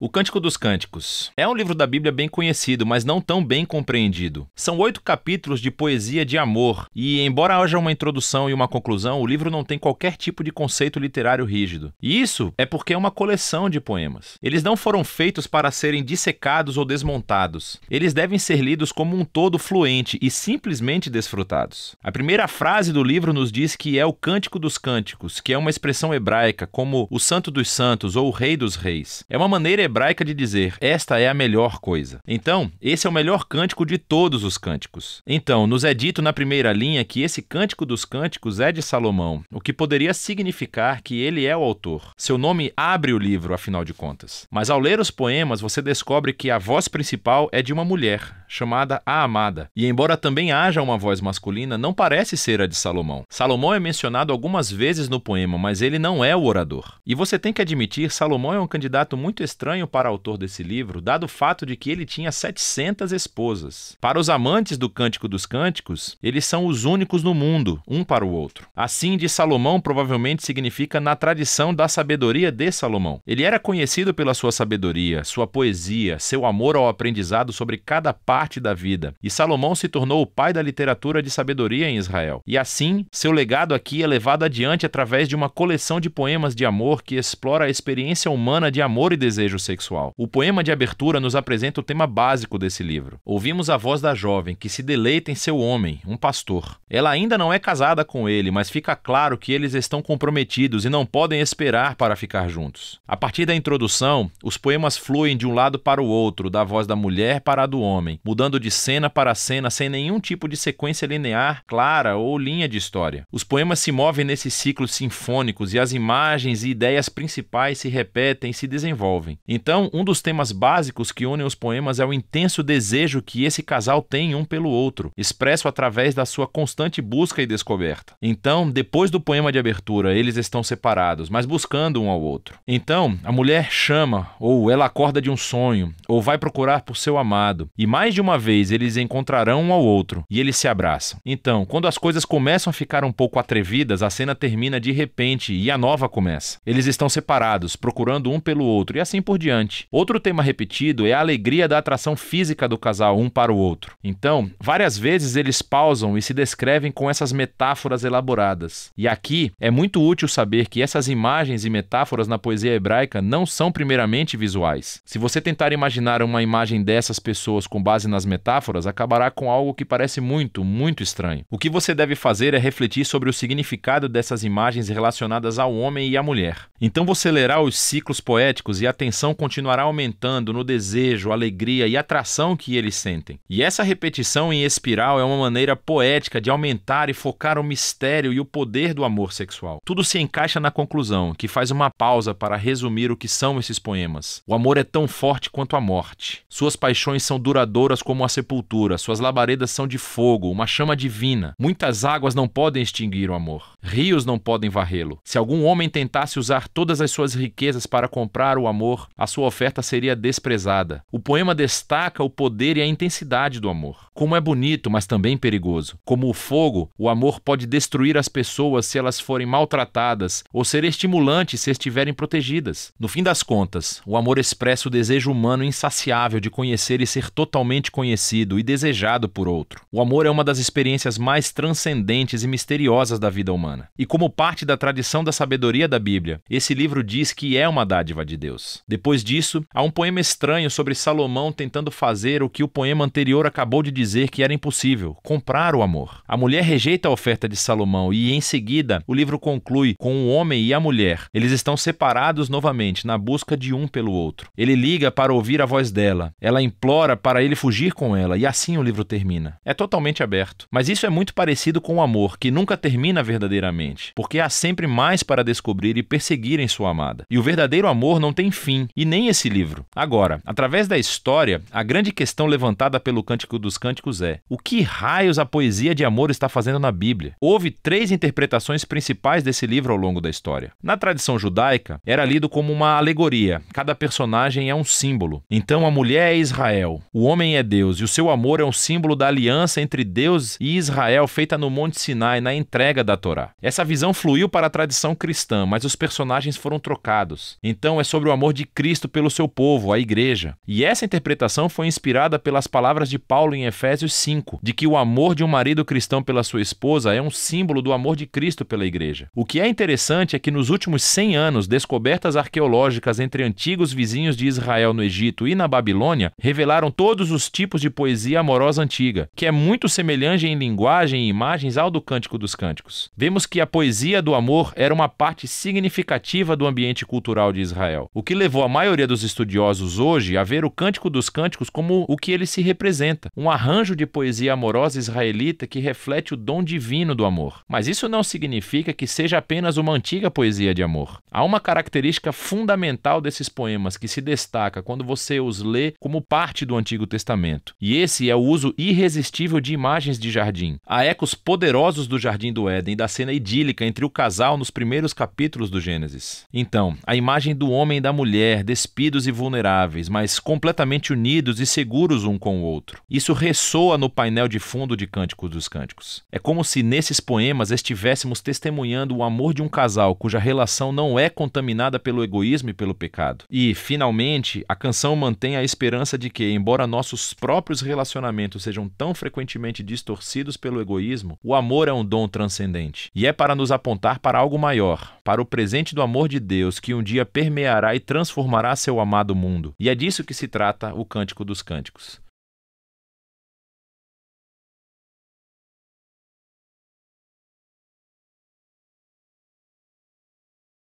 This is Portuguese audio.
O Cântico dos Cânticos é um livro da Bíblia bem conhecido, mas não tão bem compreendido. São oito capítulos de poesia de amor, e embora haja uma introdução e uma conclusão, o livro não tem qualquer tipo de conceito literário rígido. E isso é porque é uma coleção de poemas. Eles não foram feitos para serem dissecados ou desmontados. Eles devem ser lidos como um todo fluente e simplesmente desfrutados. A primeira frase do livro nos diz que é o Cântico dos Cânticos, que é uma expressão hebraica, como o Santo dos Santos ou o Rei dos Reis. É uma maneira hebraica de dizer: Esta é a melhor coisa. Então, esse é o melhor cântico de todos os cânticos. Então, nos é dito na primeira linha que esse cântico dos cânticos é de Salomão, o que poderia significar que ele é o autor. Seu nome abre o livro, afinal de contas. Mas ao ler os poemas, você descobre que a voz principal é de uma mulher, chamada a Amada. E embora também haja uma voz masculina, não parece ser a de Salomão. Salomão é mencionado algumas vezes no poema, mas ele não é o orador. E você tem que admitir, Salomão é um candidato muito estranho estranho para o autor desse livro, dado o fato de que ele tinha 700 esposas. Para os amantes do Cântico dos Cânticos, eles são os únicos no mundo, um para o outro. Assim de Salomão provavelmente significa na tradição da sabedoria de Salomão. Ele era conhecido pela sua sabedoria, sua poesia, seu amor ao aprendizado sobre cada parte da vida. E Salomão se tornou o pai da literatura de sabedoria em Israel. E assim, seu legado aqui é levado adiante através de uma coleção de poemas de amor que explora a experiência humana de amor e desejo sexual. O poema de abertura nos apresenta o tema básico desse livro. Ouvimos a voz da jovem que se deleita em seu homem, um pastor. Ela ainda não é casada com ele, mas fica claro que eles estão comprometidos e não podem esperar para ficar juntos. A partir da introdução, os poemas fluem de um lado para o outro, da voz da mulher para a do homem, mudando de cena para cena sem nenhum tipo de sequência linear, clara ou linha de história. Os poemas se movem nesses ciclos sinfônicos e as imagens e ideias principais se repetem e se desenvolvem. Em então, um dos temas básicos que unem os poemas é o intenso desejo que esse casal tem um pelo outro, expresso através da sua constante busca e descoberta. Então, depois do poema de abertura, eles estão separados, mas buscando um ao outro. Então, a mulher chama, ou ela acorda de um sonho, ou vai procurar por seu amado, e mais de uma vez eles encontrarão um ao outro e eles se abraçam. Então, quando as coisas começam a ficar um pouco atrevidas, a cena termina de repente e a nova começa. Eles estão separados, procurando um pelo outro e assim por diante diante. Outro tema repetido é a alegria da atração física do casal um para o outro. Então, várias vezes eles pausam e se descrevem com essas metáforas elaboradas. E aqui é muito útil saber que essas imagens e metáforas na poesia hebraica não são primeiramente visuais. Se você tentar imaginar uma imagem dessas pessoas com base nas metáforas, acabará com algo que parece muito, muito estranho. O que você deve fazer é refletir sobre o significado dessas imagens relacionadas ao homem e à mulher. Então você lerá os ciclos poéticos e atenção continuará aumentando no desejo, alegria e atração que eles sentem. E essa repetição em espiral é uma maneira poética de aumentar e focar o mistério e o poder do amor sexual. Tudo se encaixa na conclusão, que faz uma pausa para resumir o que são esses poemas. O amor é tão forte quanto a morte. Suas paixões são duradouras como a sepultura, suas labaredas são de fogo, uma chama divina. Muitas águas não podem extinguir o amor. Rios não podem varrê-lo. Se algum homem tentasse usar todas as suas riquezas para comprar o amor, a sua oferta seria desprezada. O poema destaca o poder e a intensidade do amor. Como é bonito, mas também perigoso. Como o fogo, o amor pode destruir as pessoas se elas forem maltratadas ou ser estimulante se estiverem protegidas. No fim das contas, o amor expressa o desejo humano insaciável de conhecer e ser totalmente conhecido e desejado por outro. O amor é uma das experiências mais transcendentes e misteriosas da vida humana. E como parte da tradição da sabedoria da Bíblia, esse livro diz que é uma dádiva de Deus. Depois depois disso, há um poema estranho sobre Salomão tentando fazer o que o poema anterior acabou de dizer que era impossível: comprar o amor. A mulher rejeita a oferta de Salomão e, em seguida, o livro conclui com o homem e a mulher. Eles estão separados novamente, na busca de um pelo outro. Ele liga para ouvir a voz dela. Ela implora para ele fugir com ela, e assim o livro termina. É totalmente aberto. Mas isso é muito parecido com o amor, que nunca termina verdadeiramente, porque há sempre mais para descobrir e perseguir em sua amada. E o verdadeiro amor não tem fim, e nem esse livro. Agora, através da história, a grande questão levantada pelo Cântico dos Cânticos é: o que raios a poesia de amor está fazendo na Bíblia? Houve três interpretações principais desse livro ao longo da história. Na tradição judaica, era lido como uma alegoria, cada personagem é um símbolo. Então, a mulher é Israel, o homem é Deus e o seu amor é um símbolo da aliança entre Deus e Israel feita no Monte Sinai na entrega da Torá. Essa visão fluiu para a tradição cristã, mas os personagens foram trocados. Então, é sobre o amor de Cristo Cristo pelo seu povo, a igreja. E essa interpretação foi inspirada pelas palavras de Paulo em Efésios 5, de que o amor de um marido cristão pela sua esposa é um símbolo do amor de Cristo pela igreja. O que é interessante é que nos últimos 100 anos, descobertas arqueológicas entre antigos vizinhos de Israel no Egito e na Babilônia revelaram todos os tipos de poesia amorosa antiga, que é muito semelhante em linguagem e imagens ao do Cântico dos Cânticos. Vemos que a poesia do amor era uma parte significativa do ambiente cultural de Israel, o que levou a maioria dos estudiosos hoje a ver o Cântico dos Cânticos como o que ele se representa, um arranjo de poesia amorosa israelita que reflete o dom divino do amor. Mas isso não significa que seja apenas uma antiga poesia de amor. Há uma característica fundamental desses poemas que se destaca quando você os lê como parte do Antigo Testamento, e esse é o uso irresistível de imagens de jardim. Há ecos poderosos do Jardim do Éden e da cena idílica entre o casal nos primeiros capítulos do Gênesis. Então, a imagem do homem e da mulher despidos e vulneráveis, mas completamente unidos e seguros um com o outro. Isso ressoa no painel de fundo de Cânticos dos Cânticos. É como se nesses poemas estivéssemos testemunhando o amor de um casal cuja relação não é contaminada pelo egoísmo e pelo pecado. E, finalmente, a canção mantém a esperança de que, embora nossos próprios relacionamentos sejam tão frequentemente distorcidos pelo egoísmo, o amor é um dom transcendente e é para nos apontar para algo maior, para o presente do amor de Deus que um dia permeará e transformará amará seu amado mundo. E é disso que se trata o Cântico dos Cânticos.